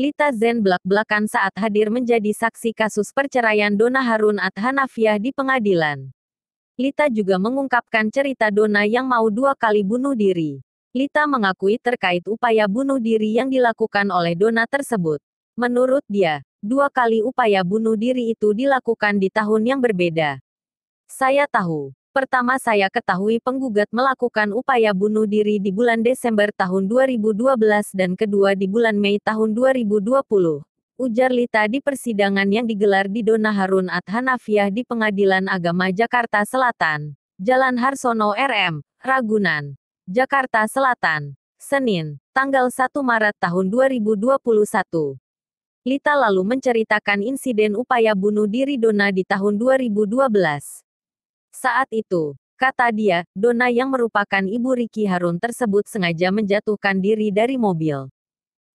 Lita Zen belak-belakan saat hadir menjadi saksi kasus perceraian Dona Harun At Hanafiah di pengadilan. Lita juga mengungkapkan cerita Dona yang mau dua kali bunuh diri. Lita mengakui terkait upaya bunuh diri yang dilakukan oleh Dona tersebut. Menurut dia, dua kali upaya bunuh diri itu dilakukan di tahun yang berbeda. Saya tahu, Pertama saya ketahui penggugat melakukan upaya bunuh diri di bulan Desember tahun 2012 dan kedua di bulan Mei tahun 2020. Ujar Lita di persidangan yang digelar di Dona Harun At Hanafiah di Pengadilan Agama Jakarta Selatan. Jalan Harsono RM, Ragunan, Jakarta Selatan. Senin, tanggal 1 Maret tahun 2021. Lita lalu menceritakan insiden upaya bunuh diri Dona di tahun 2012. Saat itu, kata dia, Dona yang merupakan ibu Riki Harun tersebut sengaja menjatuhkan diri dari mobil.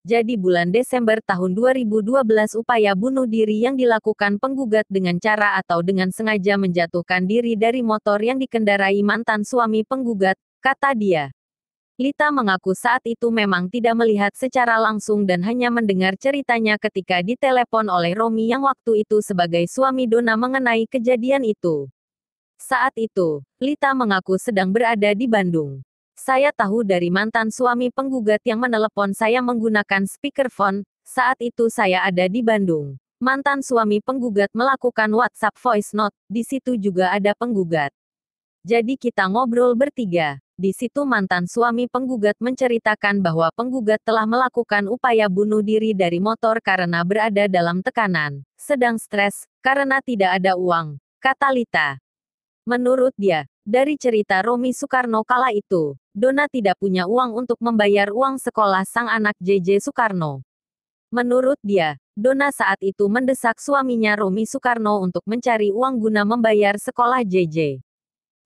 Jadi bulan Desember tahun 2012 upaya bunuh diri yang dilakukan penggugat dengan cara atau dengan sengaja menjatuhkan diri dari motor yang dikendarai mantan suami penggugat, kata dia. Lita mengaku saat itu memang tidak melihat secara langsung dan hanya mendengar ceritanya ketika ditelepon oleh Romi yang waktu itu sebagai suami Dona mengenai kejadian itu. Saat itu, Lita mengaku sedang berada di Bandung. Saya tahu dari mantan suami penggugat yang menelepon saya menggunakan speakerphone, saat itu saya ada di Bandung. Mantan suami penggugat melakukan WhatsApp voice note, di situ juga ada penggugat. Jadi kita ngobrol bertiga. Di situ mantan suami penggugat menceritakan bahwa penggugat telah melakukan upaya bunuh diri dari motor karena berada dalam tekanan, sedang stres, karena tidak ada uang, kata Lita. Menurut dia, dari cerita Romi Soekarno kala itu, Dona tidak punya uang untuk membayar uang sekolah sang anak JJ Soekarno. Menurut dia, Dona saat itu mendesak suaminya Romi Soekarno untuk mencari uang guna membayar sekolah JJ.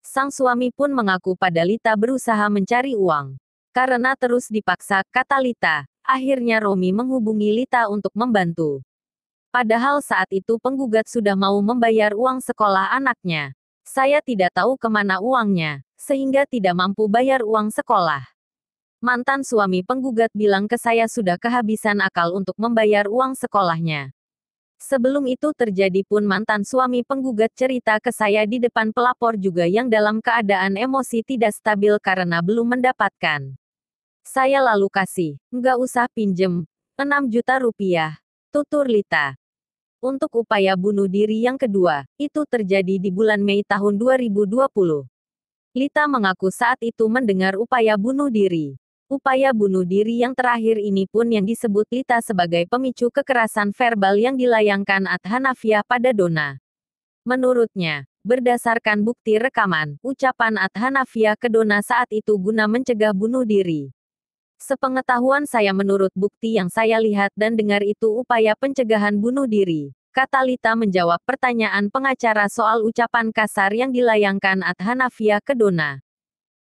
Sang suami pun mengaku pada Lita berusaha mencari uang. Karena terus dipaksa, kata Lita, akhirnya Romi menghubungi Lita untuk membantu. Padahal saat itu penggugat sudah mau membayar uang sekolah anaknya. Saya tidak tahu kemana uangnya, sehingga tidak mampu bayar uang sekolah. Mantan suami penggugat bilang ke saya sudah kehabisan akal untuk membayar uang sekolahnya. Sebelum itu terjadi pun mantan suami penggugat cerita ke saya di depan pelapor juga yang dalam keadaan emosi tidak stabil karena belum mendapatkan. Saya lalu kasih, nggak usah pinjem, 6 juta rupiah. Tutur Lita, untuk upaya bunuh diri yang kedua. Itu terjadi di bulan Mei tahun 2020. Lita mengaku saat itu mendengar upaya bunuh diri. Upaya bunuh diri yang terakhir ini pun yang disebut Lita sebagai pemicu kekerasan verbal yang dilayangkan Hanafia pada Dona. Menurutnya, berdasarkan bukti rekaman, ucapan Hanafia ke Dona saat itu guna mencegah bunuh diri. Sepengetahuan saya menurut bukti yang saya lihat dan dengar itu upaya pencegahan bunuh diri. Kata Lita menjawab pertanyaan pengacara soal ucapan kasar yang dilayangkan Adhanafia ke Dona.